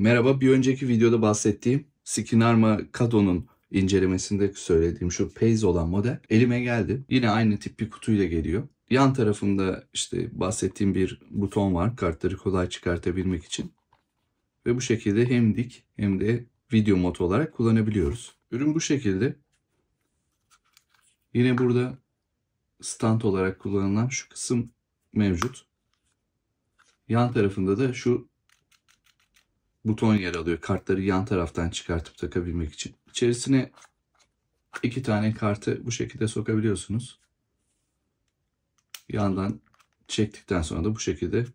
Merhaba, bir önceki videoda bahsettiğim Sikinarma Kado'nun incelemesinde söylediğim şu Paze olan model elime geldi. Yine aynı tip bir kutuyla geliyor. Yan tarafında işte bahsettiğim bir buton var kartları kolay çıkartabilmek için. Ve bu şekilde hem dik hem de video mod olarak kullanabiliyoruz. Ürün bu şekilde. Yine burada stand olarak kullanılan şu kısım mevcut. Yan tarafında da şu buton yer alıyor. Kartları yan taraftan çıkartıp takabilmek için. İçerisine iki tane kartı bu şekilde sokabiliyorsunuz. Yandan çektikten sonra da bu şekilde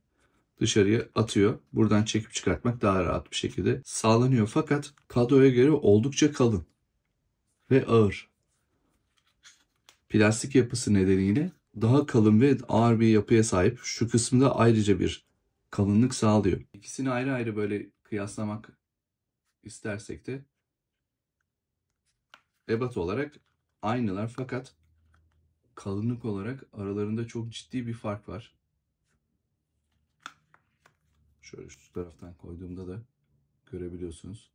dışarıya atıyor. Buradan çekip çıkartmak daha rahat bir şekilde sağlanıyor. Fakat kadroya göre oldukça kalın ve ağır. Plastik yapısı nedeniyle daha kalın ve ağır bir yapıya sahip. Şu kısmı da ayrıca bir kalınlık sağlıyor. İkisini ayrı ayrı böyle kıyaslamak istersek de ebat olarak aynılar fakat kalınlık olarak aralarında çok ciddi bir fark var. Şöyle şu taraftan koyduğumda da görebiliyorsunuz.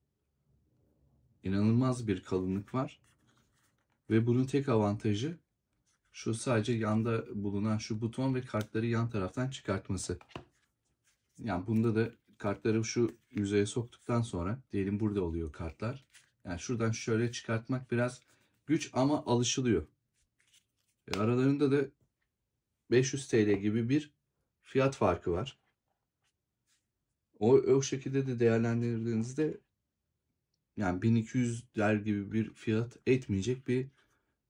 İnanılmaz bir kalınlık var. Ve bunun tek avantajı şu sadece yanda bulunan şu buton ve kartları yan taraftan çıkartması. Yani bunda da kartları şu yüzeye soktuktan sonra diyelim burada oluyor kartlar. Yani şuradan şöyle çıkartmak biraz güç ama alışılıyor. E aralarında da 500 TL gibi bir fiyat farkı var. O, o şekilde de değerlendirdiğinizde yani 1200 der gibi bir fiyat etmeyecek bir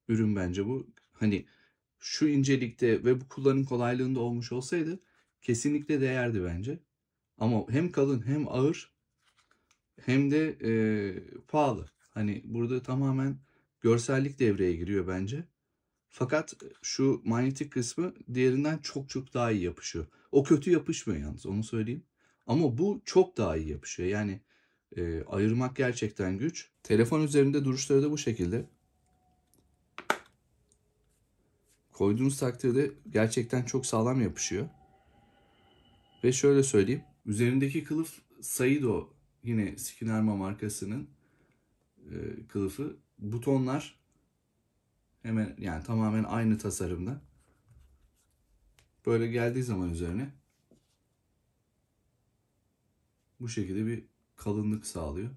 ürün bence bu. Hani şu incelikte ve bu kullanım kolaylığında olmuş olsaydı kesinlikle değerdi bence. Ama hem kalın hem ağır hem de e, pahalı. Hani burada tamamen görsellik devreye giriyor bence. Fakat şu manyetik kısmı diğerinden çok çok daha iyi yapışıyor. O kötü yapışmıyor yalnız onu söyleyeyim. Ama bu çok daha iyi yapışıyor. Yani e, ayırmak gerçekten güç. Telefon üzerinde duruşları da bu şekilde. Koyduğunuz takdirde gerçekten çok sağlam yapışıyor. Ve şöyle söyleyeyim. Üzerindeki kılıf Saido yine Skinarma markasının e, kılıfı. Butonlar hemen yani tamamen aynı tasarımda. Böyle geldiği zaman üzerine bu şekilde bir kalınlık sağlıyor.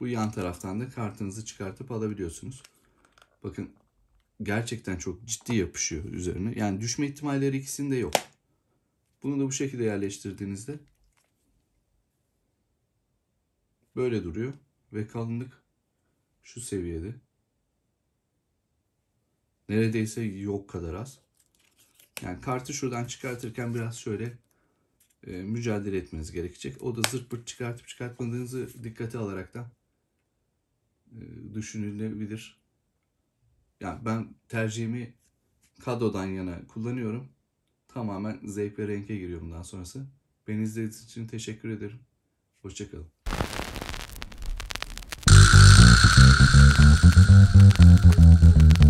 Bu yan taraftan da kartınızı çıkartıp alabiliyorsunuz. Bakın gerçekten çok ciddi yapışıyor üzerine. Yani düşme ihtimalleri ikisinde yok. Bunu da bu şekilde yerleştirdiğinizde böyle duruyor ve kalınlık şu seviyede. Neredeyse yok kadar az. Yani kartı şuradan çıkartırken biraz şöyle e, mücadele etmeniz gerekecek. O da zırt pırt çıkartıp çıkartmadığınızı dikkate alaraktan e, düşünülebilir yani ben tercihimi kadrodan yana kullanıyorum. Tamamen zevk ve renke giriyorum daha sonrası. Beni izlediğiniz için teşekkür ederim. Hoşçakalın.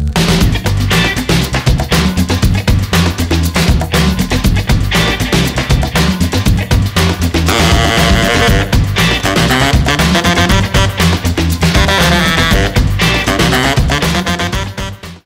Thank